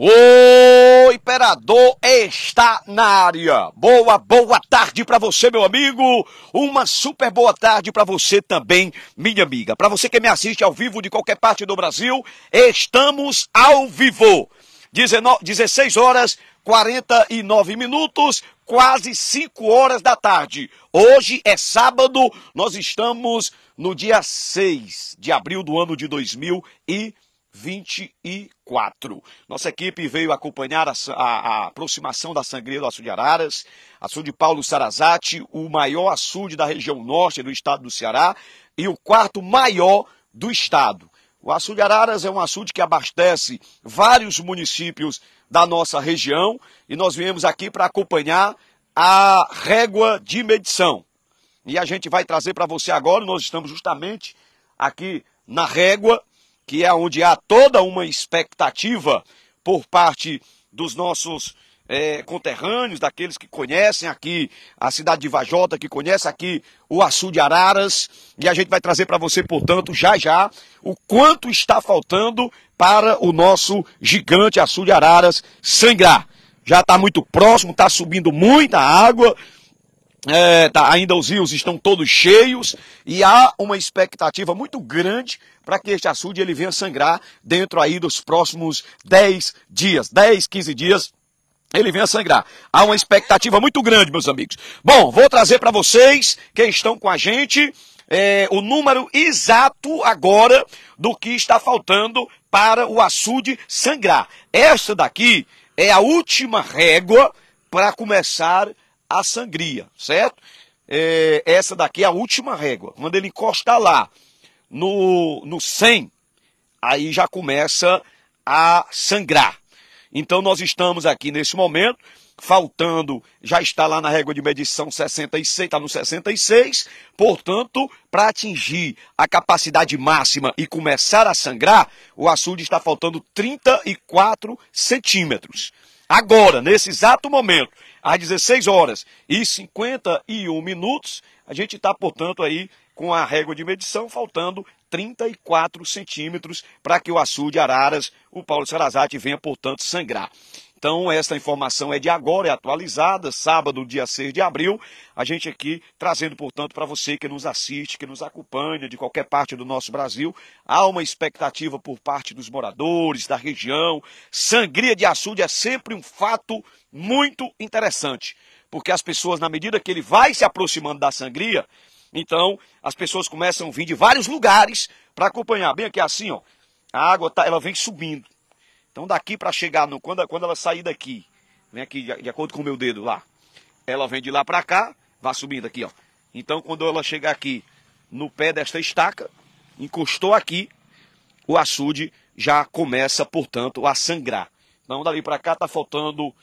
O imperador está na área. Boa, boa tarde para você, meu amigo. Uma super boa tarde para você também, minha amiga. Para você que me assiste ao vivo de qualquer parte do Brasil, estamos ao vivo. 16 horas 49 minutos, quase 5 horas da tarde. Hoje é sábado, nós estamos no dia 6 de abril do ano de 2020. 24. Nossa equipe veio acompanhar a, a, a aproximação da sangria do açude Araras, açude Paulo Sarazate, o maior açude da região norte do estado do Ceará e o quarto maior do estado. O açude Araras é um açude que abastece vários municípios da nossa região e nós viemos aqui para acompanhar a régua de medição. E a gente vai trazer para você agora, nós estamos justamente aqui na régua que é onde há toda uma expectativa por parte dos nossos é, conterrâneos, daqueles que conhecem aqui a cidade de Vajota, que conhece aqui o Açu de Araras, e a gente vai trazer para você, portanto, já já, o quanto está faltando para o nosso gigante Açu de Araras sangrar. Já está muito próximo, está subindo muita água, é, tá, ainda os rios estão todos cheios e há uma expectativa muito grande para que este açude ele venha sangrar dentro aí dos próximos 10 dias, 10, 15 dias. Ele venha sangrar. Há uma expectativa muito grande, meus amigos. Bom, vou trazer para vocês que estão com a gente é, o número exato agora do que está faltando para o açude sangrar. Esta daqui é a última régua para começar a a sangria, certo? É, essa daqui é a última régua. Quando ele encosta lá no, no 100, aí já começa a sangrar. Então nós estamos aqui nesse momento, faltando, já está lá na régua de medição 66, está no 66, portanto, para atingir a capacidade máxima e começar a sangrar, o açude está faltando 34 centímetros. Agora, nesse exato momento, às 16 horas e 51 minutos, a gente está, portanto, aí com a régua de medição faltando 34 centímetros para que o açude Araras, o Paulo Sarazate, venha, portanto, sangrar. Então, esta informação é de agora, é atualizada, sábado, dia 6 de abril. A gente aqui trazendo, portanto, para você que nos assiste, que nos acompanha de qualquer parte do nosso Brasil, há uma expectativa por parte dos moradores da região. Sangria de açude é sempre um fato muito interessante, porque as pessoas, na medida que ele vai se aproximando da sangria, então as pessoas começam a vir de vários lugares para acompanhar. Bem aqui assim, ó, a água tá, ela vem subindo. Então daqui para chegar no quando, quando ela sair daqui, vem aqui de, acordo com o meu dedo lá. Ela vem de lá para cá, vai subindo aqui, ó. Então quando ela chegar aqui no pé desta estaca, encostou aqui, o açude já começa, portanto, a sangrar. Então dali para cá tá faltando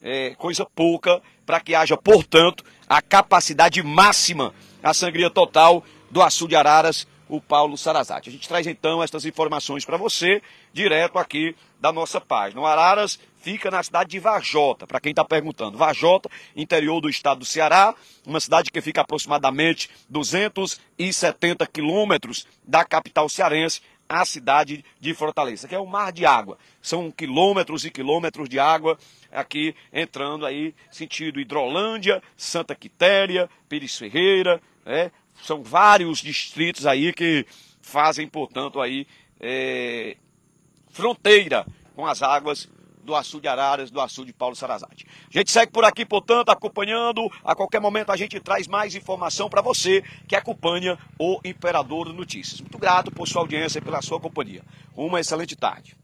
é, coisa pouca para que haja, portanto, a capacidade máxima, a sangria total do açude Araras o Paulo Sarazate. A gente traz então estas informações para você, direto aqui da nossa página. O Araras fica na cidade de Varjota, para quem está perguntando. Varjota, interior do estado do Ceará, uma cidade que fica aproximadamente 270 quilômetros da capital cearense, a cidade de Fortaleza, que é o um mar de água. São quilômetros e quilômetros de água aqui entrando aí, sentido Hidrolândia, Santa Quitéria, Pires Ferreira, né? são vários distritos aí que fazem, portanto, aí é, fronteira com as águas do de Araras, do de Paulo Sarazate. A gente segue por aqui, portanto, acompanhando. A qualquer momento a gente traz mais informação para você que acompanha o Imperador Notícias. Muito grato por sua audiência e pela sua companhia. Uma excelente tarde.